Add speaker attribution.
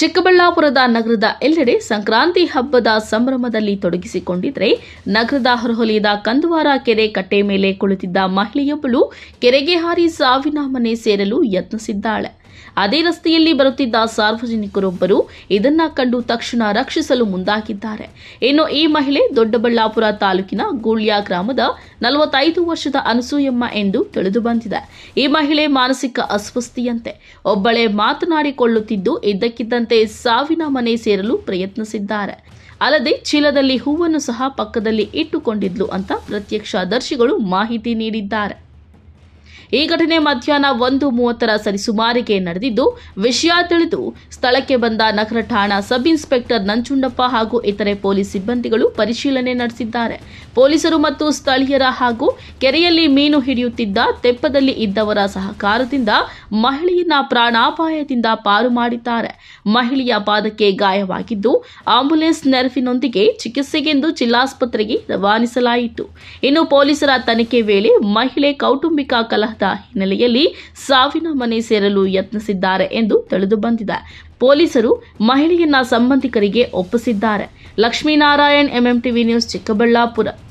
Speaker 1: ಚಿಕ್ಕಬಳ್ಳಾಪುರದ ನಗರದ ಎಲ್ಲೆಡೆ ಸಂಕ್ರಾಂತಿ ಹಬ್ಬದ ಸಂಭ್ರಮದಲ್ಲಿ ತೊಡಗಿಸಿಕೊಂಡಿದ್ರೆ ನಗರದ ಹೊರಹೊಲಿಯದ ಕಂದುವಾರ ಕೆರೆ ಕಟ್ಟೆ ಮೇಲೆ ಕುಳಿತಿದ್ದ ಮಹಿಳೆಯೊಬ್ಬಳು ಕೆರೆಗೆ ಹಾರಿ ಸಾವಿನ ಮನೆ ಸೇರಲು ಯತ್ನಿಸಿದ್ದಾಳೆ ಅದೇ ರಸ್ತೆಯಲ್ಲಿ ಬರುತ್ತಿದ್ದ ಸಾರ್ವಜನಿಕರೊಬ್ಬರು ಇದನ್ನ ಕಂಡು ತಕ್ಷಣ ರಕ್ಷಿಸಲು ಮುಂದಾಗಿದ್ದಾರೆ ಇನ್ನು ಈ ಮಹಿಳೆ ದೊಡ್ಡಬಳ್ಳಾಪುರ ತಾಲೂಕಿನ ಗೂಳ್ಯ ಗ್ರಾಮದ ನಲವತ್ತೈದು ವರ್ಷದ ಅನಸೂಯಮ್ಮ ಎಂದು ತಿಳಿದು ಬಂದಿದೆ ಈ ಮಹಿಳೆ ಮಾನಸಿಕ ಅಸ್ವಸ್ಥಿಯಂತೆ ಒಬ್ಬಳೇ ಮಾತನಾಡಿಕೊಳ್ಳುತ್ತಿದ್ದು ಇದ್ದಕ್ಕಿದ್ದಂತೆ ಸಾವಿನ ಮನೆ ಸೇರಲು ಪ್ರಯತ್ನಿಸಿದ್ದಾರೆ ಅಲ್ಲದೆ ಚೀಲದಲ್ಲಿ ಹೂವನ್ನು ಸಹ ಪಕ್ಕದಲ್ಲಿ ಇಟ್ಟುಕೊಂಡಿದ್ಲು ಅಂತ ಪ್ರತ್ಯಕ್ಷದರ್ಶಿಗಳು ಮಾಹಿತಿ ನೀಡಿದ್ದಾರೆ ಈ ಘಟನೆ ಮಧ್ಯಾಹ್ನ ಒಂದು ಮೂವತ್ತರ ಸರಿಸುಮಾರಿಗೆ ನಡೆದಿದ್ದು ವಿಷಯ ತಿಳಿದು ಸ್ಥಳಕ್ಕೆ ಬಂದ ನಗರ ಠಾಣಾ ಸಬ್ ಇನ್ಸ್ಪೆಕ್ಟರ್ ನಂಜುಂಡಪ್ಪ ಹಾಗೂ ಇತರೆ ಪೊಲೀಸ್ ಸಿಬ್ಬಂದಿಗಳು ಪರಿಶೀಲನೆ ನಡೆಸಿದ್ದಾರೆ ಪೊಲೀಸರು ಮತ್ತು ಸ್ಥಳೀಯರ ಹಾಗೂ ಕೆರೆಯಲ್ಲಿ ಮೀನು ಹಿಡಿಯುತ್ತಿದ್ದ ತೆಪ್ಪದಲ್ಲಿ ಇದ್ದವರ ಸಹಕಾರದಿಂದ ಮಹಿಳೆಯನ್ನ ಪ್ರಾಣಾಪಾಯದಿಂದ ಪಾರು ಮಾಡಿದ್ದಾರೆ ಮಹಿಳೆಯ ಪಾದಕ್ಕೆ ಗಾಯವಾಗಿದ್ದು ಆಂಬುಲೆನ್ಸ್ ನೆರವಿನೊಂದಿಗೆ ಚಿಕಿತ್ಸೆಗೆಂದು ಜಿಲ್ಲಾಸ್ಪತ್ರೆಗೆ ರವಾನಿಸಲಾಯಿತು ಇನ್ನು ಪೊಲೀಸರ ತನಿಖೆ ವೇಳೆ ಮಹಿಳೆ ಕೌಟುಂಬಿಕ ಕಲಹದ ಹಿನ್ನೆಲೆಯಲ್ಲಿ ಸಾವಿನ ಮನೆ ಸೇರಲು ಯತ್ನಿಸಿದ್ದಾರೆ ಎಂದು ತಿಳಿದು ಬಂದಿದೆ ಪೊಲೀಸರು ಮಹಿಳೆಯನ್ನ ಸಂಬಂಧಿಕರಿಗೆ ಒಪ್ಪಿಸಿದ್ದಾರೆ ಲಕ್ಷ್ಮೀನಾರಾಯಣ್ ಎಂಎಂಟಿವಿ ನ್ಯೂಸ್ ಚಿಕ್ಕಬಳ್ಳಾಪುರ